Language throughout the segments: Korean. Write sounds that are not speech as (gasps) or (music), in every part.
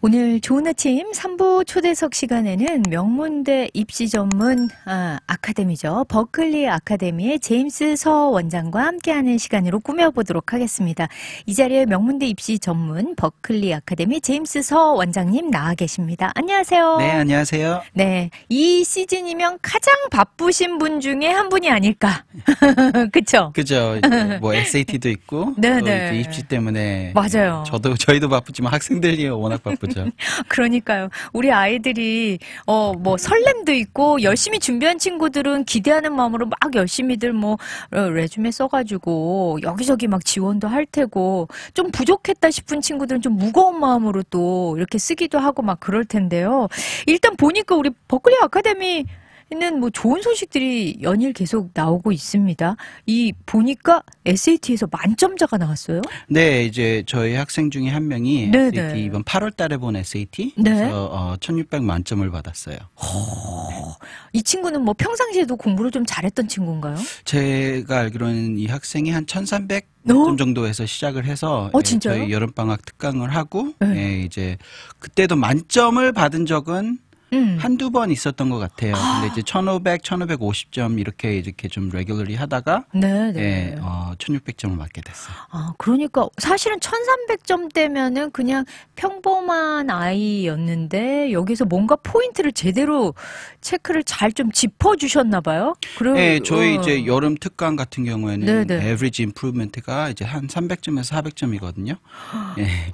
오늘 좋은 아침 3부 초대석 시간에는 명문대 입시 전문 아, 아카데미죠. 버클리 아카데미의 제임스 서 원장과 함께하는 시간으로 꾸며보도록 하겠습니다. 이 자리에 명문대 입시 전문 버클리 아카데미 제임스 서 원장님 나와 계십니다. 안녕하세요. 네, 안녕하세요. 네, 이 시즌이면 가장 바쁘신 분 중에 한 분이 아닐까. (laughs) 그쵸? 그죠. (laughs) 뭐 SAT도 있고 네, 네. 입시 때문에 맞아요. 저도 저희도 바쁘지만 학생들이 워낙 바쁘죠. 보자. (laughs) 그러니까요. 우리 아이들이 어 뭐 설렘도 있고 열심히 준비한 친구들은 기대하는 마음으로 막 열심히들 뭐 어, 레주메 써가지고 여기저기 막 지원도 할 테고 좀 부족했다 싶은 친구들은 좀 무거운 마음으로 또 이렇게 쓰기도 하고 막 그럴 텐데요. 일단 보니까 우리 버클리 아카데미 있는 뭐 좋은 소식들이 연일 계속 나오고 있습니다. 이 보니까 SAT에서 만점자가 나왔어요. 네, 이제 저희 학생 중에 한 명이 네네. SAT 네. 이번 8월 달에 본 SAT 네. 그래서 어, 1600만 점을 받았어요. 허... 이 친구는 뭐 평상시에도 공부를 좀 잘했던 친구인가요? 제가 알기로는 이 학생이 한 1300. 어? 점 정도에서 시작을 해서 어, 예, 저희 여름방학 특강을 하고 네. 예, 이제 그때도 만점을 받은 적은 음. 한두 번 있었던 것 같아요. 아. 근데 이제 1500, 1550점 이렇게 이렇게 좀 레귤러리 하다가 네, 네. 예, 어, 1600점을 맞게 됐어요. 아, 그러니까 사실은 1 3 0 0점때면은 그냥 평범한 아이였는데 여기서 뭔가 포인트를 제대로 체크를 잘 좀 짚어 주셨나 봐요. 그럼 네, 저희 어. 이제 여름 특강 같은 경우에는 네네. 네. average improvement가 이제 한 300점에서 400점이거든요. (gasps) 예.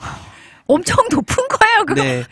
엄청 높은 거예요. 그거 네.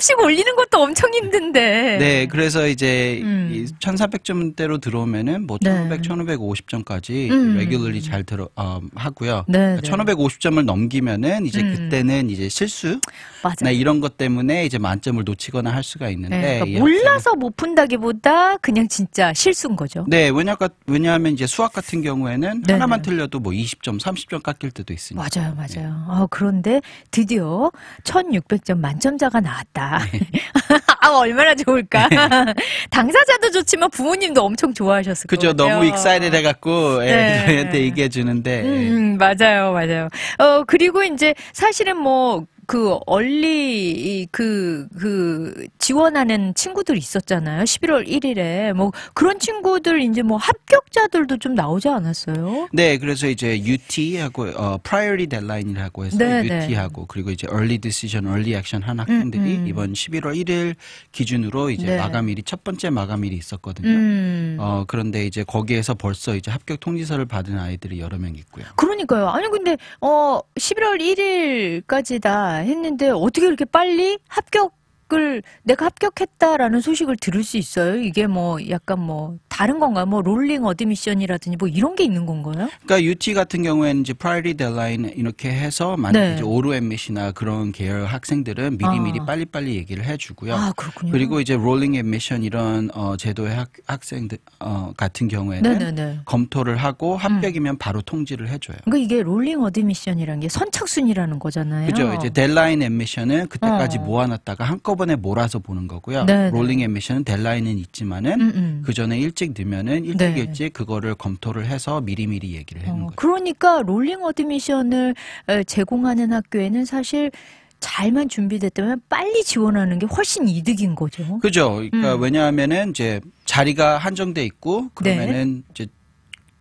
조금씩 올리는 것도 엄청 힘든데. 네, 그래서 이제 음. 이 1,400점대로 들어오면은 뭐 1,500, 1,550점까지 음. 레귤러리 잘 들어 어, 하고요. 네, 네. 1,550점을 그러니까 넘기면은 이제 음. 그때는 이제 실수 나 네, 이런 것 때문에 이제 만점을 놓치거나 할 수가 네, 있는데 네, 그러니까 몰라서 못 푼다기보다 그냥 진짜 실수인 거죠. 네, 왜냐 왜냐하면 이제 수학 같은 경우에는 네 하나만 틀려도 뭐 20점, 30점 깎일 때도 있으니까. 맞아요, 맞아요. 네. 아, 그런데 드디어 1,600점 만점자가 나왔다. 좋겠 네. (laughs) 아, 얼마나 좋을까. 네. (laughs) 당사자도 좋지만 부모님도 엄청 좋아하셨을 거예요. 그죠. 너무 익사이드 해갖고 예, 네. 저희한테 얘기해주는데. 예. 음, 음, 맞아요. 맞아요. 어, 그리고 이제 사실은 뭐그 얼리 그그 그 지원하는 친구들 있었잖아요. 11월 1일에 뭐 그런 친구들 이제 뭐 합격자들도 좀 나오지 않았어요? 네, 그래서 이제 UT하고 어 priority deadline이라고 해서 네 UT하고 네. 그리고 이제 early decision, early action 한 음, 학생들이 음, 음. 이번 11월 1일 기준으로 이제 네. 마감일이 첫 번째 마감일이 있었거든요. 음. 어 그런데 이제 거기에서 벌써 이제 합격 통지서를 받은 아이들이 여러 명 있고요. 그러니까요. 아니 근데 어 11월 1일까지 다 했는데 어떻게 이렇게 빨리 합격 댓글 내가 합격했다라는 소식을 들을 수 있어요? 이게 뭐 약간 뭐 다른 건가요? 뭐 롤링 어드미션이라든지 뭐 이런 게 있는 건가요? 그러니까 UT 같은 경우에는 이제 프라이리 델라인 이렇게 해서 만약에 네. 오르엠미이나 그런 계열 학생들은 미리미리 아. 빨리빨리 얘기를 해주고요. 아, 그렇군요. 그리고 이제 롤링 엠미션 이런 어, 제도의 학, 학생들 어, 같은 경우에는 네네네. 검토를 하고 음. 합격이면 음. 바로 통지를 해줘요. 그러니까 이게 롤링 어드미션이라는 게 선착순이라는 거잖아요. 그죠. 이제 델라인 엠미션을 그때까지 어. 모아놨다가 한꺼번에 한꺼번에 몰아서 보는 거고요. 네, 네 롤링 에미션은 델라인은 있지만은 음음. 그 전에 일찍 넣으면은 일찍 네. 일찍 그거를 검토를 해서 미리미리 얘기를 해놓은 어, 거예요. 그러니까 롤링 어드미션을 제공하는 학교에는 사실 잘만 준비됐다면 빨리 지원하는 게 훨씬 이득인 거죠. 그죠. 그러니까 음. 왜냐하면은 이제 자리가 한정돼 있고 네. 그러면은 네. 이제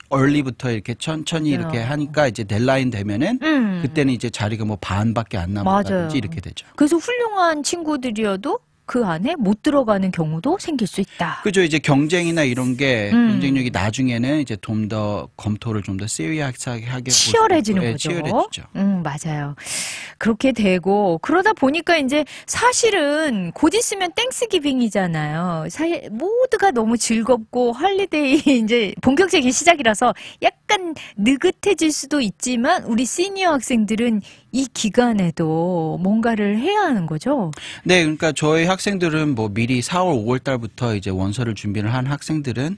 얼리부터 이렇게 천천히 이렇게 그렇죠. 하니까 이제 델라인 되면은 음. 그때는 이제 자리가 뭐 반밖에 안 남았다든지 이렇게 되죠. 그래서 훌륭한 친구들이어도 그 안에 못 들어가는 경우도 생길 수 있다. 그죠. 이제 경쟁이나 이런 게 음. 경쟁력이 나중에는 이제 좀 더 검토를 좀 더 세리하게 하게 치열해지는 네, 거죠. 치열해지죠. 음, 맞아요. 그렇게 되고 그러다 보니까 이제 사실은 곧 있으면 땡스기빙이잖아요. 사실 모두가 너무 즐겁고 할리데이 (laughs) 이제 본격적인 시작이라서 약간 느긋해질 수도 있지만 우리 시니어 학생들은 이 기간에도 뭔가를 해야 하는 거죠? 네, 그러니까 저희 학생들은 뭐 미리 4월, 5월 달부터 이제 원서를 준비를 한 학생들은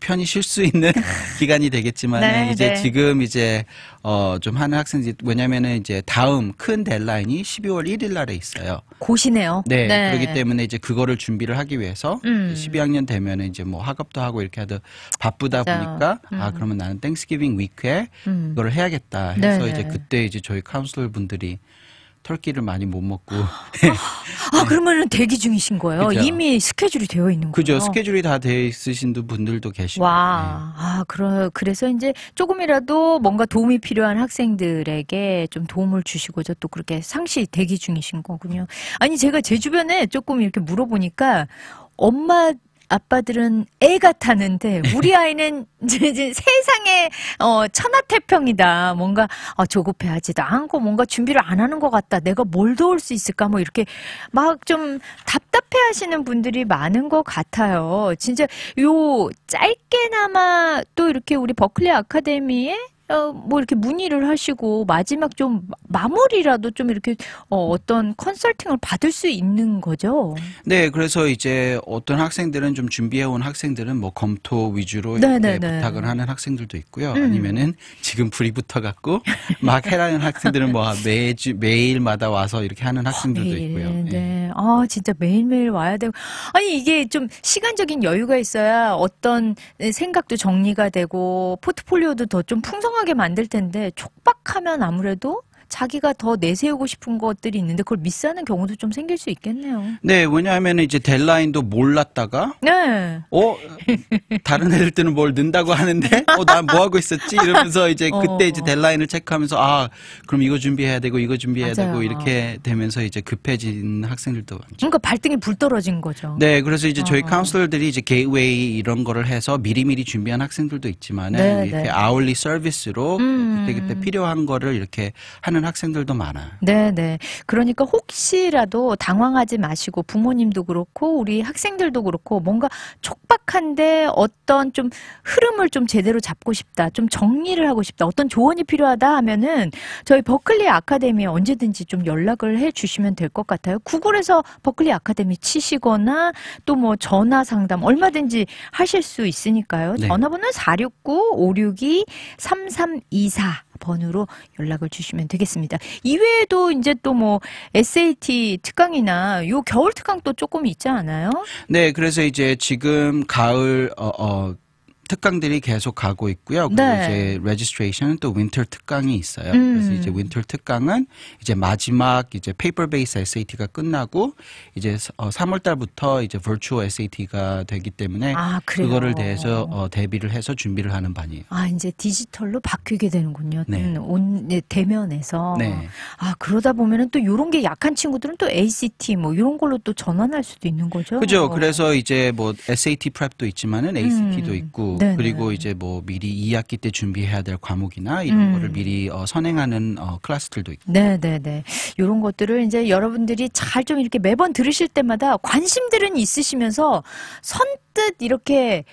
편히 쉴 수 있는 (laughs) 기간이 되겠지만 네, 이제 네. 지금 이제 어좀 하는 학생들 왜냐면은 이제 다음 큰 델라인이 12월 1일 날에 있어요. 고시네요. 네, 네. 그렇기 때문에 이제 그거를 준비를 하기 위해서 음. 12학년 되면은 이제 뭐 학업도 하고 이렇게 하듯 바쁘다 진짜. 보니까 아, 음. 아 그러면 나는 땡스기빙 위크에 음. 그거를 해야겠다 해서 네. 이제 그때 이제 저희 카운슬 분들이 털기를 많이 못 먹고. 네. 아, (laughs) 아 그러면은 대기 중이신 거예요? 그렇 이미 스케줄이 되어 있는 거예 그죠. 스케줄이 다 되어 있으신 분들도 계시고. 와, 네. 아, 그러, 그래서 이제 조금이라도 뭔가 도움이 필요한 학생들에게 좀 도움을 주시고자 또 그렇게 상시 대기 중이신 거군요. 아니, 제가 제 주변에 조금 이렇게 물어보니까 엄마 아빠들은 애같 타는데 우리 네. 아이는 이제, 이제 세상에 어, 천하태평이다. 뭔가 어, 조급해하지도 않고 뭔가 준비를 안 하는 것 같다. 내가 뭘 도울 수 있을까? 뭐 이렇게 막 좀 답답해하시는 분들이 많은 것 같아요. 진짜 요 짧게나마 또 이렇게 우리 버클리 아카데미에 어, 뭐 이렇게 문의를 하시고 마지막 좀 마무리라도 좀 이렇게 어, 어떤 컨설팅을 받을 수 있는 거죠. 네, 그래서 이제 어떤 학생들은 좀 준비해 온 학생들은 뭐 검토 위주로 네네네. 네, 네. 부탁을 하는 학생들도 있고요. 음. 아니면은 지금 불이 붙어 갖고 (laughs) 막 해라는 학생들은 뭐 매주 매일마다 와서 이렇게 하는 학생들도 매 있고요. 네. 네. 아, 진짜 매일매일 와야 되고 아니 이게 좀 시간적인 여유가 있어야 어떤 생각도 정리가 되고 포트폴리오도 더 좀 풍성한 풍성하게 만들 텐데 촉박하면 아무래도 자기가 더 내세우고 싶은 것들이 있는데 그걸 미스하는 경우도 좀 생길 수 있겠네요. 네, 왜냐하면 이제 델라인도 몰랐다가 네. 어 다른 애들 때는 뭘 넣는다고 하는데 (laughs) 어난 뭐 하고 있었지 이러면서 이제 어. 그때 어. 이제 델라인을 체크하면서 아 그럼 이거 준비해야 되고 이거 준비해야 맞아요. 되고 이렇게 되면서 이제 급해진 학생들도 많죠. 그러니까 발등이 불 떨어진 거죠. 네, 그래서 이제 저희 어. 카운슬들이 이제 게이웨이 이런 거를 해서 미리미리 준비한 학생들도 있지만 네, 이렇게 네. 아울리 서비스로 음. 그때 그때 필요한 거를 이렇게 하는 하는 학생들도 많아요. 네, 네. 그러니까 혹시라도 당황하지 마시고 부모님도 그렇고 우리 학생들도 그렇고 뭔가 촉박한데 어떤 좀 흐름을 좀 제대로 잡고 싶다, 좀 정리를 하고 싶다, 어떤 조언이 필요하다 하면은 저희 버클리 아카데미에 언제든지 좀 연락을 해 주시면 될 것 같아요. 구글에서 버클리 아카데미 치시거나 또 뭐 전화 상담 얼마든지 하실 수 있으니까요. 네. 전화번호 469 562 3324 번호로 연락을 주시면 되겠습니다. 이외에도 이제 또 뭐 SAT 특강이나 요 겨울 특강 도 조금 있지 않아요? 네, 그래서 이제 지금 가을 어, 어 특강들이 계속 가고 있고요. 그리고 네. 이제 레지스트레이션은 또 윈터 특강이 있어요. 음. 그래서 이제 윈터 특강은 이제 마지막 이제 페이퍼 베이스 SAT가 끝나고 이제 3월 어, 달부터 이제 버추어 SAT가 되기 때문에 아, 그거를 대해서 어, 대비를 해서 준비를 하는 반이에요. 아, 이제 디지털로 바뀌게 되는군요. 네. 음, 온 네, 대면에서 네. 아, 그러다 보면은 또 요런 게 약한 친구들은 또 ACT 뭐요런 걸로 또 전환할 수도 있는 거죠. 그죠. 그래서 이제 뭐 SAT 프랩도 있지만은 ACT도 음. 있고 네네. 그리고 네. 이제 뭐 미리 2학기 때 준비해야 될 과목이나 이런 음. 거를 미리 어, 선행하는 어, 클래스들도 있고. 네, 네, 네. 이런 것들을 이제 여러분들이 잘 좀 이렇게 매번 들으실 때마다 관심들은 있으시면서 선뜻 이렇게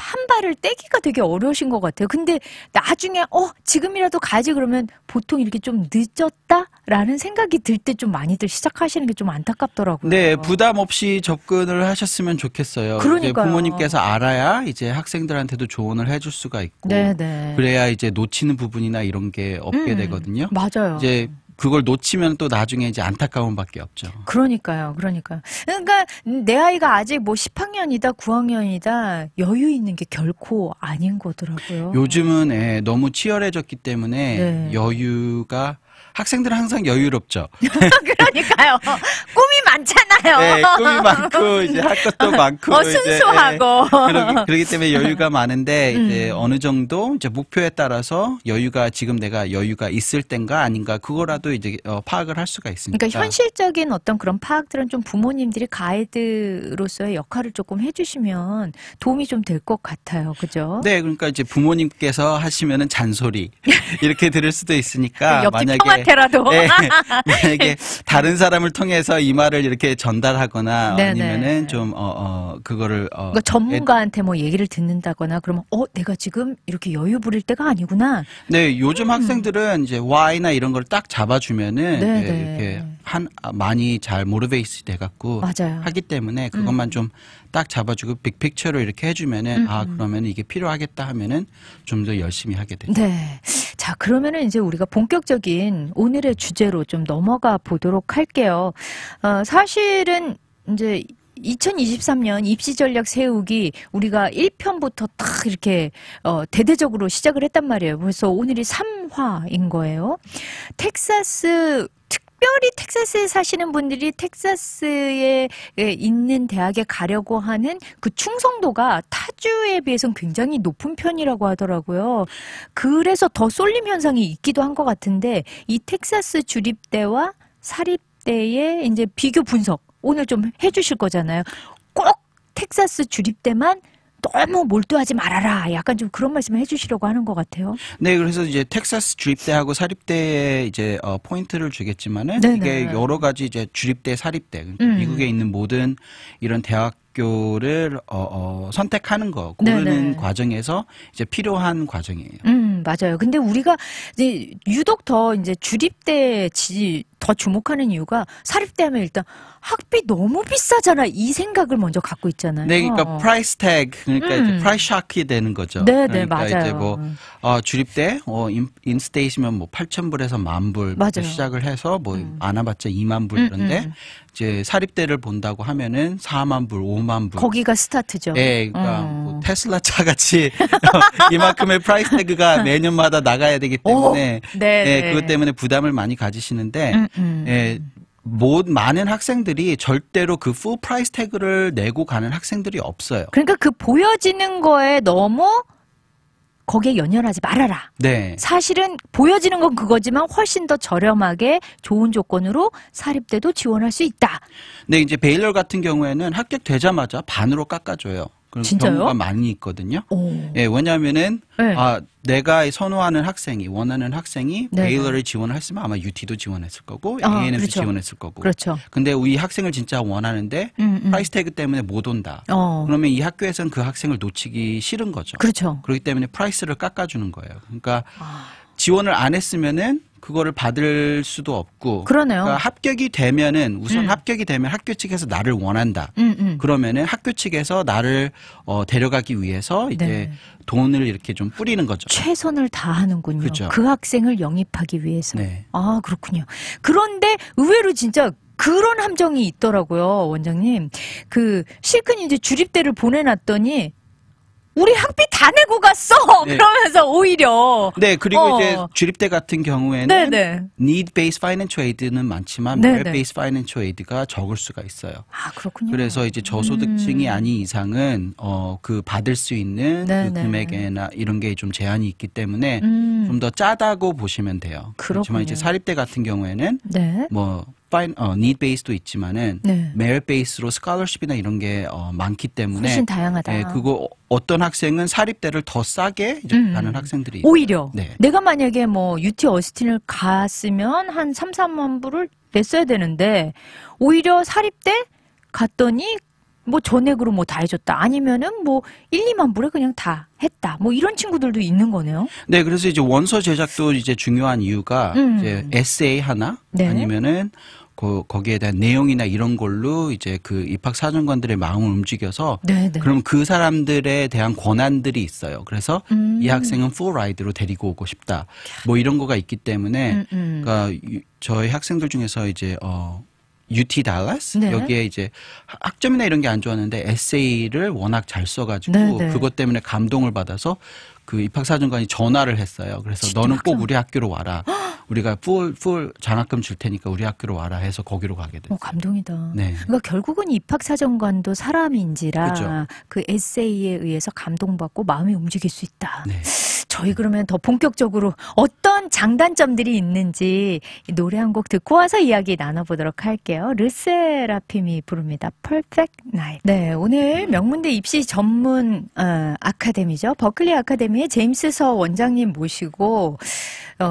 판발을 떼기가 되게 어려우신 것 같아요. 근데 나중에 어 지금이라도 가지 그러면 보통 이렇게 좀 늦었다라는 생각이 들 때 좀 많이들 시작하시는 게 좀 안타깝더라고요. 네, 부담 없이 접근을 하셨으면 좋겠어요. 그러니까 부모님께서 알아야 이제 학생들한테도 조언을 해줄 수가 있고, 네네. 네. 그래야 이제 놓치는 부분이나 이런 게 없게 음, 되거든요. 맞아요. 이제 그걸 놓치면 또 나중에 이제 안타까움밖에 없죠. 그러니까요. 그러니까요. 그러니까 내 아이가 아직 뭐 10학년이다, 9학년이다 여유 있는 게 결코 아닌 거더라고요. 요즘은 예, 너무 치열해졌기 때문에 네. 여유가 학생들은 항상 여유롭죠. (laughs) 그러니까요. 꿈이 많잖아요. 네, 꿈이 많고 이제 할 것도 어, 많고 어, 순수하고 네, 그러기, 때문에 여유가 많은데 음. 이제 어느 정도 이제 목표에 따라서 여유가 지금 내가 여유가 있을 땐가 아닌가 그거라도 이제 어, 파악을 할 수가 있습니다. 그러니까 현실적인 어떤 그런 파악들은 좀 부모님들이 가이드로서의 역할을 조금 해주시면 도움이 좀 될 것 같아요. 그죠? 네, 그러니까 이제 부모님께서 하시면은 잔소리 (laughs) 이렇게 들을 수도 있으니까 네, 만약에 이렇게라도 네, 만약에 네. (laughs) 네, 다른 사람을 통해서 이 말을 이렇게 전달하거나 네네. 네. 아니면은 좀 어, 어 그거를 어, 그러니까 전문가한테 예. 뭐 얘기를 듣는다거나 그러면 어 내가 지금 이렇게 여유 부릴 때가 아니구나. 네 요즘 음. 학생들은 이제 Y나 이런 걸 딱 잡아주면은 네 이렇게 한 아, 많이 잘 모르베이스 돼갖고 맞아요. 하기 때문에 음. 그것만 음. 좀딱 잡아주고 빅픽처로 이렇게 해주면은 아, 음아 그러면 이게 필요하겠다 하면은 좀 더 열심히 하게 되죠. 네. 자 그러면은 이제 우리가 본격적인 오늘의 주제로 좀 넘어가 보도록 할게요. 어, 사실은 이제 2023년 입시 전략 세우기 우리가 1편부터 딱 이렇게 어, 대대적으로 시작을 했단 말이에요. 그래서 오늘이 3화인 거예요. 텍사스 특별히 텍사스에 사시는 분들이 텍사스에 예, 있는 대학에 가려고 하는 그 충성도가 타주에 비해서는 굉장히 높은 편이라고 하더라고요. 그래서 더 쏠림 현상이 있기도 한 것 같은데 이 텍사스 주립대와 사립대의 이제 비교 분석 오늘 좀 해주실 거잖아요. 꼭 텍사스 주립대만 너무 몰두하지 말아라. 약간 좀 그런 말씀을 해주시려고 하는 것 같아요. 네, 그래서 이제 텍사스 주립대하고 사립대에 이제 어, 포인트를 주겠지만은 네네. 이게 네. 여러 가지 이제 주립대, 사립대 그러니까 음. 미국에 있는 모든 이런 대학 학교를 어, 어, 선택하는 거 네, 고르는 네네. 과정에서 이제 필요한 과정이에요. 음 맞아요. 근데 우리가 이제 유독 더 이제 주립대 지, 더 주목하는 이유가 사립대 하면 일단 학비 너무 비싸잖아 이 생각을 먼저 갖고 있잖아요. 네, 그러니까 프라이스 어. 태그 그러니까 음. 프라이스 샤크 되는 거죠. 네, 네 그러니까 맞아요. 이제 뭐 어, 주립대 어, 인, 스테이시면뭐 8천 불에서 만불 시작을 해서 뭐 음. 안아봤자 2만 불 음, 이런데 음, 음, 이제 사립대를 본다고 하면은 4만 불, 5만 불. 거기가 스타트죠. 네, 그러니까 뭐 테슬라 차 같이 (laughs) 어, 이만큼의 프라이스 태그가 매년마다 나가야 되기 때문에 오, 네, 네, 네, 그것 때문에 부담을 많이 가지시는데 예, 못 많은 학생들이 절대로 그 풀 프라이스 태그를 내고 가는 학생들이 없어요. 그러니까 그 보여지는 거에 너무 거기에 연연하지 말아라. 네. 사실은 보여지는 건 그거지만 훨씬 더 저렴하게 좋은 조건으로 사립대도 지원할 수 있다. 네, 이제 베일러 같은 경우에는 합격되자마자 반으로 깎아줘요. 그런 진짜요? 경우가 많이 있거든요. 예, 왜냐하면은 네. 아 내가 선호하는 학생이 원하는 학생이 네. 베일러를 지원을 했으면 아마 UT도 지원했을 거고 아, ANM도 그렇죠. 지원했을 거고. 그렇죠. 근데 이 학생을 진짜 원하는데 음, 음. 프라이스 태그 때문에 못 온다. 어. 그러면 이 학교에서는 그 학생을 놓치기 싫은 거죠. 그렇죠. 그렇기 때문에 프라이스를 깎아주는 거예요. 그러니까 아. 지원을 안 했으면은 그거를 받을 수도 없고 그러네요. 그러니까 합격이 되면은 우선 음. 합격이 되면 학교 측에서 나를 원한다. 음, 음. 그러면은 학교 측에서 나를 어 데려가기 위해서 이제 네. 돈을 이렇게 좀 뿌리는 거죠. 최선을 다하는군요. 그렇죠. 그 학생을 영입하기 위해서. 네. 아 그렇군요. 그런데 의외로 진짜 그런 함정이 있더라고요, 원장님. 그 실컷 이제 주립대를 보내놨더니 우리 학비 다 내고 갔어. 네. 그러면서 오히려 네 그리고 어. 이제 주립대 같은 경우에는 네네. need based financial aid는 많지만 네, merit 네. based financial aid가 적을 수가 있어요. 아 그렇군요. 그래서 이제 저소득층이 음. 아닌 이상은 어 그 받을 수 있는 그 네, 금액이나 이런 게 좀 제한이 있기 때문에 음. 좀더 짜다고 보시면 돼요. 그렇군요. 그렇지만 이제 사립대 같은 경우에는 네. 뭐 파인 어니 e 베이스도 있지만은 메일 베이스로 스칼러십이나 이런 게 어, 많기 때문에 훨씬 다양하다. 예, 그거 어떤 학생은 사립대를 더 싸게 이제 음. 가는 학생들이 오히려 네. 내가 만약에 뭐 유티 어스틴을 갔으면 한 3, 4만 불을 냈어야 되는데 오히려 사립대 갔더니 뭐 전액으로 뭐 다 해줬다. 아니면은 뭐 1, 2만 불에 그냥 다 했다. 뭐 이런 친구들도 있는 거네요. 네, 그래서 이제 원서 제작도 이제 중요한 이유가 음. 이제 에세이 하나 네. 아니면은 거, 거기에 대한 내용이나 이런 걸로 이제 그 입학 사정관들의 마음을 움직여서 네네. 네. 그럼 그 사람들에 대한 권한들이 있어요. 그래서 음. 이 학생은 풀라이드로 데리고 오고 싶다. 뭐 이런 거가 있기 때문에 음, 음. 그러니까 저희 학생들 중에서 이제 어 UT 달라스 네. 여기에 이제 학점이나 이런 게 안 좋았는데 에세이를 워낙 잘 써가지고 네, 네. 그것 때문에 감동을 받아서 그 입학사정관이 전화를 했어요. 그래서 너는 학점. 꼭 우리 학교로 와라. 우리가 풀, 풀 장학금 줄 테니까 우리 학교로 와라 해서 거기로 가게 됐어요. 어, 감동이다. 네. 그러니까 결국은 입학사정관도 사람인지라 그렇죠. 그 에세이에 의해서 감동받고 마음이 움직일 수 있다. 네. 저희 그러면 더 본격적으로 어떤 장단점들이 있는지 노래 한 곡 듣고 와서 이야기 나눠보도록 할게요. 르세라핌이 부릅니다. Perfect Night. 네, 오늘 명문대 입시 전문 어, 아카데미죠. 버클리 아카데미의 제임스 서 원장님 모시고 어,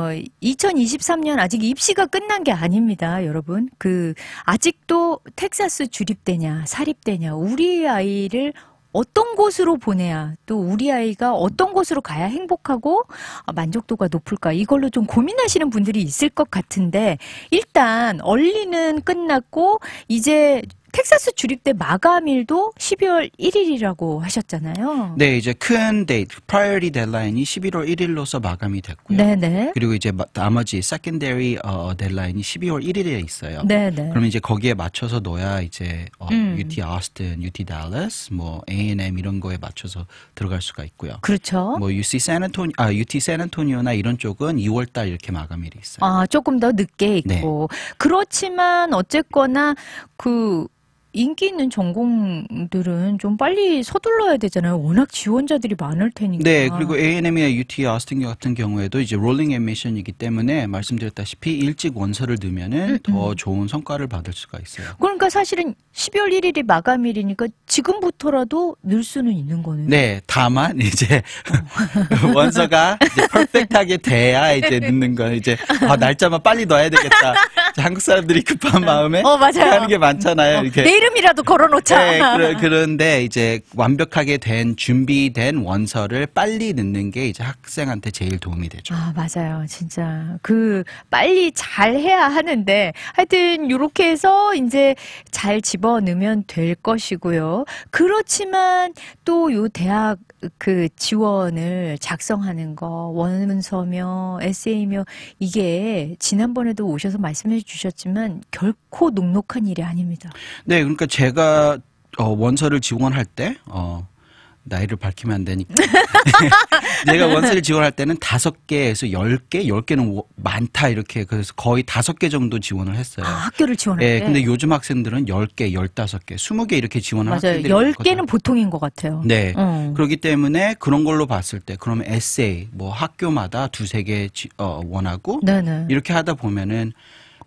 2023년 아직 입시가 끝난 게 아닙니다, 여러분. 그 아직도 텍사스 주립대냐, 사립대냐, 우리 아이를 어떤 곳으로 보내야 또 우리 아이가 어떤 곳으로 가야 행복하고 아, 만족도가 높을까 이걸로 좀 고민하시는 분들이 있을 것 같은데 일단 얼리는 끝났고 이제 텍사스 주립대 마감일도 12월 1일이라고 하셨잖아요. 네, 이제 큰 a 데이트, priority 데adline이 11월 1일로서 마감이 됐고요. 네네. 네. 그리고 이제 나머지 s e c o n d a y 어, 데adline이 12월 1일에 있어요. 네네. 네. 그럼 이제 거기에 맞춰서 넣어야 이제 어, 음. UT Austin, UT Dallas, 뭐 A&M 이런 거에 맞춰서 들어갈 수가 있고요. 그렇죠. 뭐 UC 샌안토니, 아 UT 샌안토니오나 이런 쪽은 2월달 이렇게 마감일이 있어요. 아 조금 더 늦게 네. 있고 네. 그렇지만 어쨌거나 그 인기 있는 전공들은 좀 빨리 서둘러야 되잖아요. 워낙 지원자들이 많을 테니까. 네, 그리고 A&M이나 UT 아스틴 같은 경우에도 이제 롤링 애미션이기 때문에 말씀드렸다시피 일찍 원서를 넣으면은 음, 더 음. 좋은 성과를 받을 수가 있어요. 그러니까 사실은 12월 1일이 마감일이니까 지금부터라도 늘 수는 있는 거네요. 네, 다만 이제 (laughs) 원서가 이제 퍼펙트하게 돼야 이제 넣는 거 이제 아, 날짜만 빨리 넣어야 되겠다. 한국 사람들이 급한 어, 마음에 어, 하는 게 많잖아요. 이렇게. 어, 이름이라도 걸어놓자. 네, 그러, 그런데 이제 완벽하게 된 준비된 원서를 빨리 넣는 게 이제 학생한테 제일 도움이 되죠. 아 맞아요, 진짜 그 빨리 잘 해야 하는데 하여튼 이렇게 해서 이제 잘 집어 넣으면 될 것이고요. 그렇지만 또 요 대학 그 지원을 작성하는 거 원서며 에세이며 이게 지난번에도 오셔서 말씀해 주셨지만 결코 녹록한 일이 아닙니다. 네, 그러니까 제가 어, 원서를 지원할 때 어, 나이를 밝히면 안 되니까. 내가 (laughs) 원서를 지원할 때는 다섯 개에서 열 개, 열 개는 많다 이렇게 그래서 거의 다섯 개 정도 지원을 했어요. 아, 학교를 지원할 네, 예, 근데 요즘 학생들은 열 개, 열다섯 개, 스무 개 이렇게 지원하는 을맞아 학생들이 열 개는 보통인 것 같아요. 네. 음. 그렇기 때문에 그런 걸로 봤을 때 그러면 에세이 뭐 학교마다 두 세 개 어, 원하고 네네. 이렇게 하다 보면은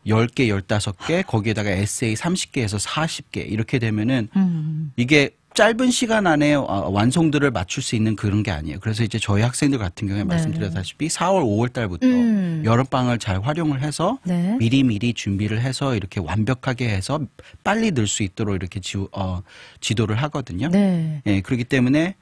10개, 15개, 거기에다가 에세이 30개에서 40개 이렇게 되면은 음. 이게 짧은 시간 안에 어, 완성도를 맞출 수 있는 그런 게 아니에요. 그래서 이제 저희 학생들 같은 경우에 네. 말씀드렸다시피 4월, 5월 달부터 음. 여름방을 잘 활용을 해서 네. 미리미리 준비를 해서 이렇게 완벽하게 해서 빨리 늘 수 있도록 이렇게 지, 어, 지도를 하거든요. 네. 예, 그렇기 때문에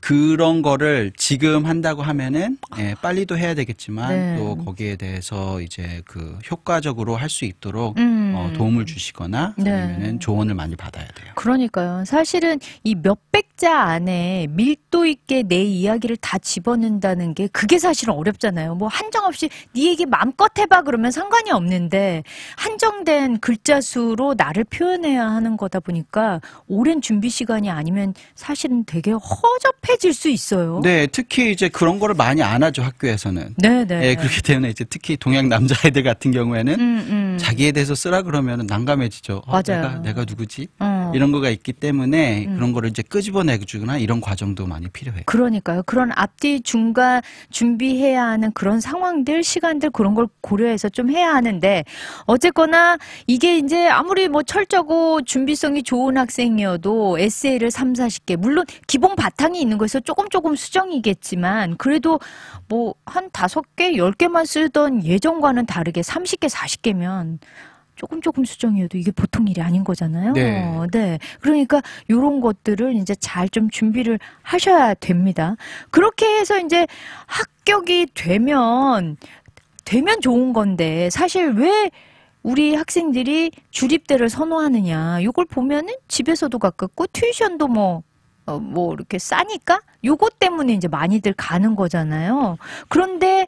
그런 거를 지금 한다고 하면은 예, 아. 빨리도 해야 되겠지만 네. 또 거기에 대해서 이제 그 효과적으로 할 수 있도록 음. 어, 도움을 주시거나 네. 아니면은 조언을 많이 받아야 돼요. 그러니까요. 사실은 이 몇백 자 안에 밀도 있게 내 이야기를 다 집어넣는다는 게 그게 사실은 어렵잖아요. 뭐 한정없이 네 얘기 마음껏 해봐 그러면 상관이 없는데 한정된 글자 수로 나를 표현해야 하는 거다 보니까 오랜 준비 시간이 아니면 사실은 되게 허접해. 섭해질수 있어요. 네, 특히 이제 그런 거를 많이 안 하죠 학교에서는. 네, 네. 예, 그렇기 때문에 이제 특히 동양 남자애들 같은 경우에는 음, 음. 자기에 대해서 쓰라 그러면 난감해지죠. 어, 맞아요. 내가, 내가 누구지? 어. 이런 거가 있기 때문에 음. 그런 거를 이제 끄집어내주거나 이런 과정도 많이 필요해요. 그러니까요. 그런 앞뒤 중간 준비해야 하는 그런 상황들, 시간들 그런 걸 고려해서 좀 해야 하는데 어쨌거나 이게 이제 아무리 뭐 철저고 준비성이 좋은 학생이어도 에세이를 3, 40개 물론 기본 바탕이 있는 있는 거에서 조금 조금 수정이겠지만 그래도 뭐 한 다섯 개, 열 개만 쓰던 예전과는 다르게 3 0 개, 4 0 개면 조금 조금 수정이어도 이게 보통 일이 아닌 거잖아요. 네. 네. 그러니까 요런 것들을 이제 잘 좀 준비를 하셔야 됩니다. 그렇게 해서 이제 합격이 되면 되면 좋은 건데 사실 왜 우리 학생들이 주립대를 선호하느냐. 요걸 보면은 집에서도 가깝고 튜션도뭐 어, 뭐 이렇게 싸니까 요것 때문에 이제 많이들 가는 거잖아요. 그런데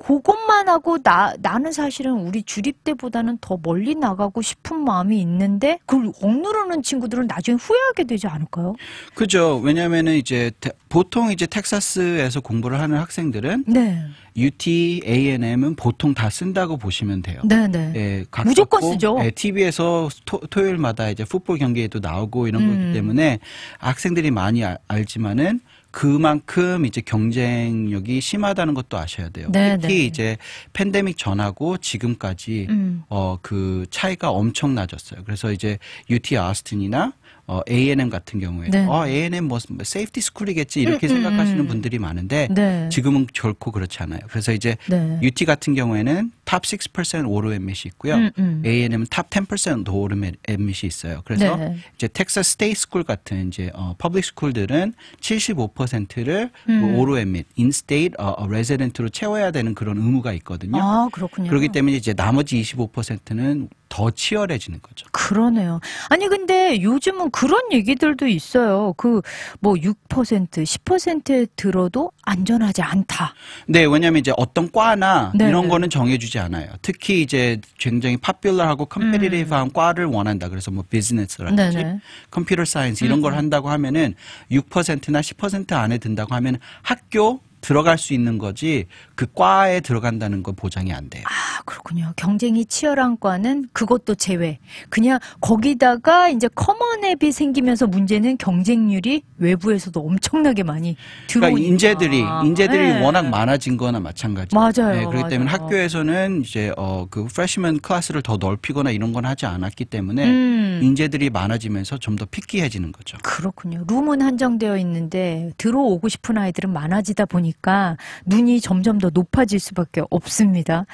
그것만 하고 나, 나는 사실은 우리 주립대보다는 더 멀리 나가고 싶은 마음이 있는데 그걸 억누르는 친구들은 나중에 후회하게 되지 않을까요? 그죠. 왜냐면은 이제 대, 보통 이제 텍사스에서 공부를 하는 학생들은 네. UT, A&M은 n 보통 다 쓴다고 보시면 돼요. 네네. 네. 예, 무조건 쓰죠. 예, TV에서 토, 요일마다 이제 풋볼 경기에도 나오고 이런 음. 거기 때문에 학생들이 많이 아, 알지만은 그만큼 이제 경쟁력이 심하다는 것도 아셔야 돼요. 네, 특히 네. 이제 팬데믹 전하고 지금까지 음. 어그 차이가 엄청 나졌어요. 그래서 이제 UT 아스틴이나 어, A&M 같은 경우에 네. 어, A&M 뭐 세이프티 스쿨이겠지 이렇게 음, 음 생각하시는 음. 분들이 많은데 네. 지금은 결코 그렇지 않아요. 그래서 이제 네. UT 같은 경우에는 탑 6% 오로 엠밋이 있고요. 음, 음. A&M은 탑 10% 오로 엠밋이 있어요. 그래서 네. 이제 텍사스 스테이 스쿨 같은 이제 어, 퍼블릭 스쿨들은 75%를 뭐 오로 엠밋 인스테이트 어, 레지던트로 어, 채워야 되는 그런 의무가 있거든요. 아, 그렇군요. 그렇기 때문에 이제 나머지 25%는 더 치열해지는 거죠. 그러네요. 아니 근데 요즘은 그런 얘기들도 있어요. 그 뭐 6%, 10%에 들어도 안전하지 않다. 네, 왜냐하면 이제 어떤 과나 네 이런 거는 정해주지 않아요. 특히 이제 굉장히 파퓰러하고 컴페티티브한 음. 과를 원한다. 그래서 뭐 비즈니스라든지 네네. 컴퓨터 사이언스 이런 걸 음. 한다고 하면은 6%나 10% 안에 든다고 하면 학교 들어갈 수 있는 거지 그 과에 들어간다는 거 보장이 안 돼요. 아, 그렇군요. 경쟁이 치열한 과는 그것도 제외. 그냥 거기다가 이제 커먼 앱이 생기면서 문제는 경쟁률이 외부에서도 엄청나게 많이 그러니까 들어오니까. 그러니까 인재들이 아, 인재들이 네. 워낙 많아진 거나 마찬가지. 맞아요. 네, 그렇기 맞아요. 때문에 학교에서는 이제 어그 프레시맨 클래스를 더 넓히거나 이런 건 하지 않았기 때문에 음. 인재들이 많아지면서 좀더 피끼해지는 거죠. 그렇군요. 룸은 한정되어 있는데 들어오고 싶은 아이들은 많아지다 보니까 눈이 점점 더 높아질 수밖에 없습니다.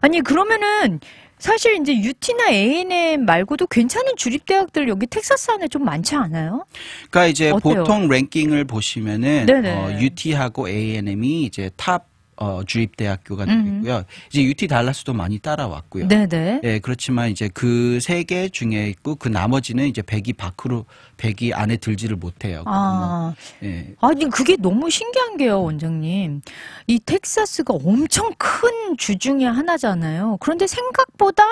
아니 그러면은 사실 이제 UT나 A&M n 말고도 괜찮은 주립 대학들 여기 텍사스 안에 좀 많지 않아요? 그러니까 이제 어때요? 보통 랭킹을 보시면은 어, UT하고 A&M이 n 이제 탑 어, 주립 대학교가 되겠고요. 음. 이제 UT 달라스도 많이 따라왔고요. 네네. 네. 예, 그렇지만 이제 그 세 개 중에 있고 그 나머지는 이제 100위 밖으로 100위 안에 들지를 못해요. 아, 뭐, 예. 아니 그게 너무 신기한 게요, 원장님. 이 텍사스가 엄청 큰 주 중에 하나잖아요. 그런데 생각보다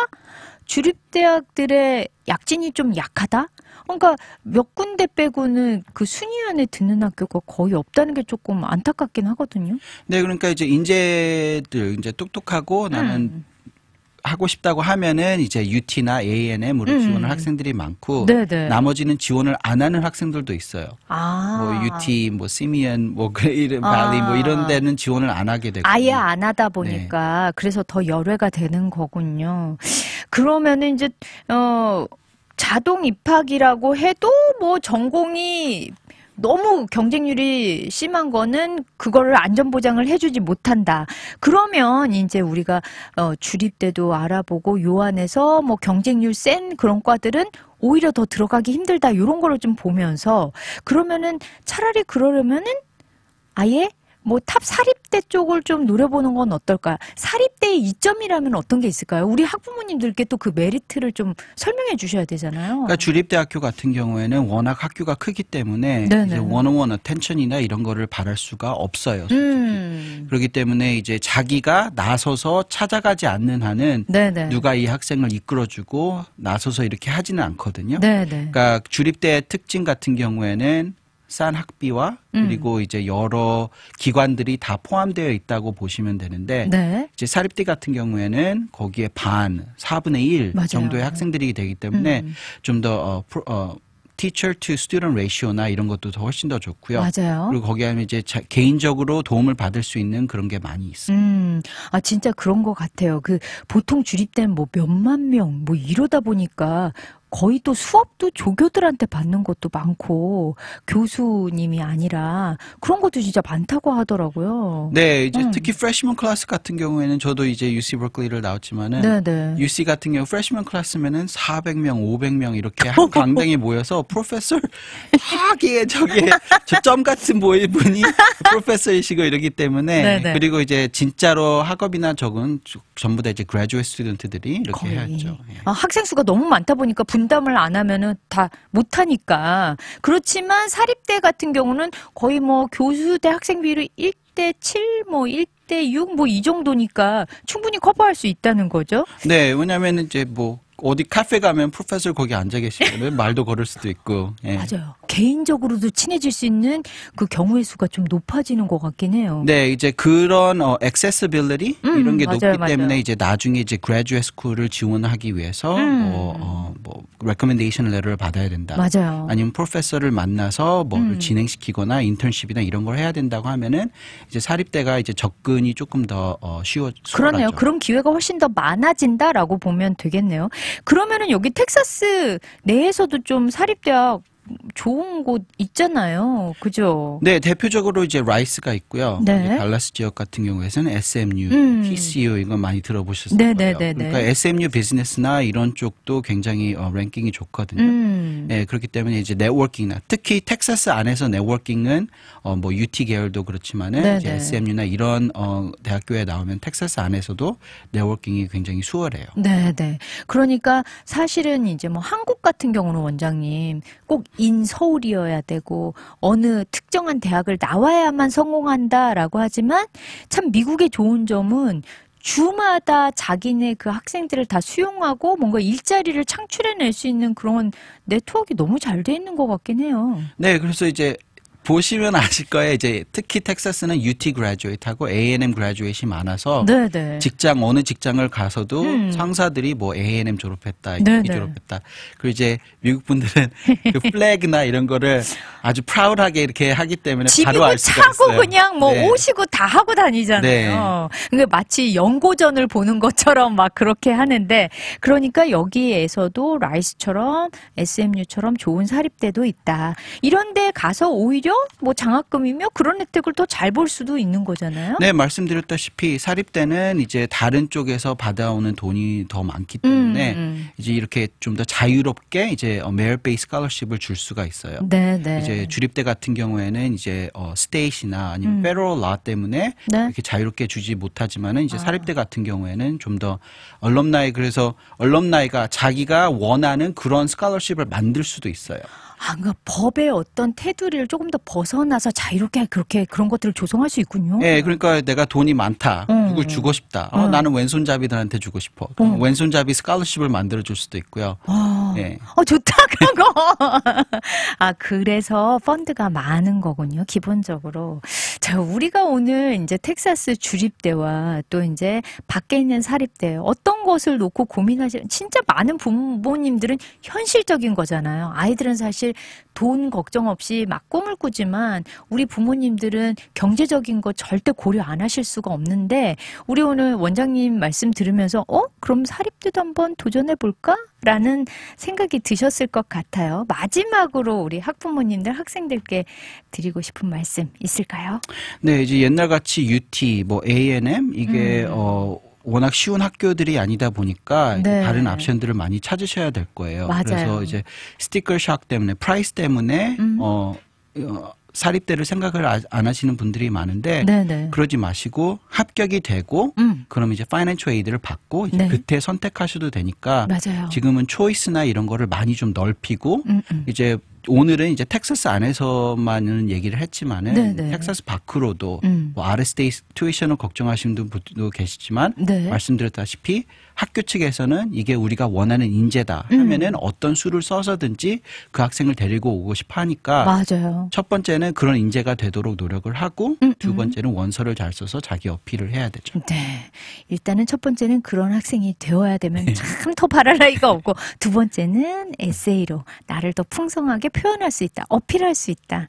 주립 대학들의 약진이 좀 약하다. 그러니까 몇 군데 빼고는 그 순위 안에 드는 학교가 거의 없다는 게 조금 안타깝긴 하거든요. 네, 그러니까 이제 인재들 이제 똑똑하고 음. 나는 하고 싶다고 하면은 이제 UT나 ANM으로 음. 지원을 학생들이 많고 네네. 네. 나머지는 지원을 안 하는 학생들도 있어요. 아. 뭐 UT, 뭐 시미언, 뭐 그레이드 발리 뭐 아. 뭐 이런 데는 지원을 안 하게 되고 아예 안 하다 보니까 네. 그래서 더 열외가 되는 거군요. 그러면은 이제 어 자동 입학이라고 해도 뭐 전공이 너무 경쟁률이 심한 거는 그거를 안전보장을 해주지 못한다. 그러면 이제 우리가 어, 주립대도 알아보고 요안에서 뭐 경쟁률 센 그런 과들은 오히려 더 들어가기 힘들다. 이런 거를 좀 보면서 그러면은 차라리 그러려면은 아예 뭐탑 사립대 쪽을 좀 노려보는 건 어떨까? 사립대의 이점이라면 어떤 게 있을까요? 우리 학부모님들께 또 그 메리트를 좀 설명해 주셔야 되잖아요. 그러니까 주립대학교 같은 경우에는 워낙 학교가 크기 때문에 이제 원어원 어텐션이나 이런 거를 바랄 수가 없어요. 음. 그렇기 때문에 이제 자기가 나서서 찾아가지 않는 한은 네네. 누가 이 학생을 이끌어주고 나서서 이렇게 하지는 않거든요. 네네. 그러니까 주립대 특징 같은 경우에는 싼 학비와 음. 그리고 음. 이제 여러 기관들이 다 포함되어 있다고 보시면 되는데 네. 이제 사립대 같은 경우에는 거기에 반 4분의 1 맞아요. 정도의 학생들이 되기 때문에 음. 좀더 어, 프로, 어, teacher to student ratio나 이런 것도 더 훨씬 더 좋고요. 맞아요. 그리고 거기에 하면 이제 자, 개인적으로 도움을 받을 수 있는 그런 게 많이 있어요. 음, 아 진짜 그런 것 같아요. 그 보통 주립대는뭐 몇만 명 뭐 이러다 보니까 거의 또 수업도 조교들한테 받는 것도 많고 교수님이 아니라 그런 것도 진짜 많다고 하더라고요. 네, 이제 음. 특히 프레 e 먼 클래스 같은 경우에는 저도 이제 UC 버클리를 나왔지만은 네네. UC 같은 경우 프레 e 먼 클래스면은 400명, 500명 이렇게 한 강당에 (laughs) 모여서 프로페서 하기에 저게 저점 같은 모이 분이 프로페서이시고 (laughs) 이러기 때문에 네네. 네. 그리고 이제 진짜로 학업이나 적은 전부 다 이제 그래주얼 스튜던트들이 이렇게 거의. 해야죠. 예. 아, 학생 수가 너무 많다 보니까 분 면담을 안 하면은 다 못하니까. 그렇지만 사립대 같은 경우는 거의 뭐 교수대 학생비를 1대 7, 뭐 1대 6, 뭐 이 정도니까 충분히 커버할 수 있다는 거죠. 네, 왜냐면 이제 뭐 어디 카페 가면 프로페서 거기 앉아 계시면 말도 걸을 수도 있고. 예. 맞아요. 개인적으로도 친해질 수 있는 그 경우의 수가 좀 높아지는 것 같긴 해요. 네, 이제 그런 어, 액세스빌리티 음, 이런 게 맞아요, 높기 맞아요. 때문에 이제 나중에 이제 그레주에 스쿨을 지원하기 위해서 음. 뭐, 어, 뭐 레커멘데이션 레터를 받아야 된다. 맞아요. 아니면 프로페서를 만나서 뭐를 음. 진행시키거나 인턴십이나 이런 걸 해야 된다고 하면은 이제 사립대가 이제 접근이 조금 더 어, 쉬워. 수월하죠. 그러네요. 그런 기회가 훨씬 더 많아진다라고 보면 되겠네요. 그러면은 여기 텍사스 내에서도 좀 사립대학 좋은 곳 있잖아요. 그죠? 네, 대표적으로 이제 라이스가 있고요. 네. 달라스 지역 같은 경우에는 서 SMU, 음. TCU 이거 많이 들어보셨을 네, 거예요. 네, 네, 네 그러니까 SMU 네. 비즈니스나 이런 쪽도 굉장히 어, 랭킹이 좋거든요. 음. 네, 그렇기 때문에 이제 네트워킹이나 특히 텍사스 안에서 네트워킹은 어, 뭐 UT 계열도 그렇지만은 이제 SMU나 이런 어, 대학교에 나오면 텍사스 안에서도 네트워킹이 굉장히 수월해요. 네, 네. 그러니까 사실은 이제 뭐 한국 같은 경우는 원장님 꼭인 서울이어야 되고 어느 특정한 대학을 나와야만 성공한다라고 하지만 참 미국의 좋은 점은 주마다 자기네 그 학생들을 다 수용하고 뭔가 일자리를 창출해낼 수 있는 그런 네트워크가 너무 잘 돼 있는 것 같긴 해요. 네, 그래서 이제 보시면 아실 거예요. 이제 특히 텍사스는 UT 그라듀에이트하고 A&M 그라듀에이트이 많아서 네네. 네. 직장 어느 직장을 가서도 음. 상사들이 뭐 A&M 졸업했다, 이 네, 네. 졸업했다. 그리고 이제 미국 분들은 (laughs) 그 플래그나 이런 거를 아주 프라우드하게 이렇게 하기 때문에 바로 알 수가 차고 있어요. 그냥 뭐 네. 오시고 다 하고 다니잖아요. 네. 그게 마치 연고전을 보는 것처럼 막 그렇게 하는데 그러니까 여기에서도 라이스처럼 SMU처럼 좋은 사립대도 있다. 이런 데 가서 오히려 월며뭐 장학금이며 그런 혜택을 더 잘 볼 수도 있는 거잖아요. 네, 말씀드렸다시피 사립대는 이제 다른 쪽에서 받아오는 돈이 더 많기 때문에 음, 음. 이제 이렇게 좀 더 자유롭게 이제 메일베이 어, 스칼러십을 줄 수가 있어요. 네, 네. 이제 주립대 같은 경우에는 이제 어 스테이시나 아니면 페로 음. 라 때문에 네? 이렇게 자유롭게 주지 못하지만은 이제 아. 사립대 같은 경우에는 좀 더 얼럼나이 그래서 얼럼나이가 자기가 원하는 그런 스칼러십을 만들 수도 있어요. 아, 그러니까 법의 어떤 테두리를 조금 더 벗어나서 자유롭게 그렇게 그런 것들을 조성할 수 있군요. 예, 네, 그러니까 내가 돈이 많다. 음. 누굴 주고 싶다. 어, 음. 나는 왼손잡이들한테 주고 싶어. 음. 왼손잡이 스칼러십을 만들어 줄 수도 있고요. 어, 예. 어 좋다 (laughs) 그런 거. 아, 그래서 펀드가 많은 거군요. 기본적으로. 자, 우리가 오늘 이제 텍사스 주립대와 또 이제 밖에 있는 사립대 어떤 것을 놓고 고민하시는 진짜 많은 부모님들은 현실적인 거잖아요. 아이들은 사실 돈 걱정 없이 막 꿈을 꾸지만 우리 부모님들은 경제적인 거 절대 고려 안 하실 수가 없는데 우리 오늘 원장님 말씀 들으면서 어? 그럼 사립대도 한번 도전해 볼까? 라는 생각이 드셨을 것 같아요. 마지막으로 우리 학부모님들, 학생들께 드리고 싶은 말씀 있을까요? 네, 이제 옛날같이 UT, 뭐 A&M n 이게 음. 어 워낙 쉬운 학교들이 아니다 보니까 네. 다른 옵션들을 많이 찾으셔야 될 거예요. 맞아요. 그래서 이제 스티커 샥 때문에 프라이스 때문에 음. 어, 어 사립대를 생각을 아, 안 하시는 분들이 많은데 네네. 네. 그러지 마시고 합격이 되고 음. 그럼 이제 파이낸셜 에이드를 받고 이제 네. 그때 선택하셔도 되니까 맞아요. 지금은 초이스나 이런 거를 많이 좀 넓히고 음음. 음. 이제 오늘은 이제 텍사스 안에서만은 얘기를 했지만은 네네. 네. 텍사스 밖으로도 음. 뭐 RS데이 튜이션을 걱정하시는 분도 계시지만 네. 말씀드렸다시피 학교 측에서는 이게 우리가 원하는 인재다 음. 하면은 음. 어떤 수를 써서든지 그 학생을 데리고 오고 싶어 하니까 맞아요. 첫 번째는 그런 인재가 되도록 노력을 하고 음, 두 음. 번째는 원서를 잘 써서 자기 어필을 해야 되죠. 네. 일단은 첫 번째는 그런 학생이 되어야 되면 네. 참더 바랄 나이가 없고 두 번째는 에세이로 나를 더 풍성하게 표현할 수 있다. 어필할 수 있다.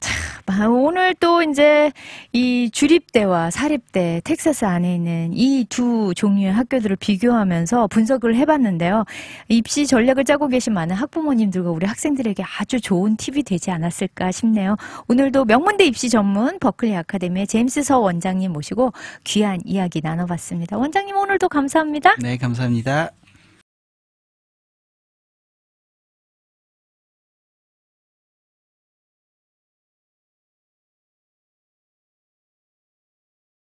자, 아, 오늘 또 이제 이 주립대와 사립대, 텍사스 안에 있는 이 두 종류의 학교들을 비교하면서 분석을 해봤는데요. 입시 전략을 짜고 계신 많은 학부모님들과 우리 학생들에게 아주 좋은 팁이 되지 않았을까 싶네요. 오늘도 명문대 입시 전문 버클리 아카데미의 제임스 서 원장님 모시고 귀한 이야기 나눠봤습니다. 원장님 오늘도 감사합니다. 네, 감사합니다.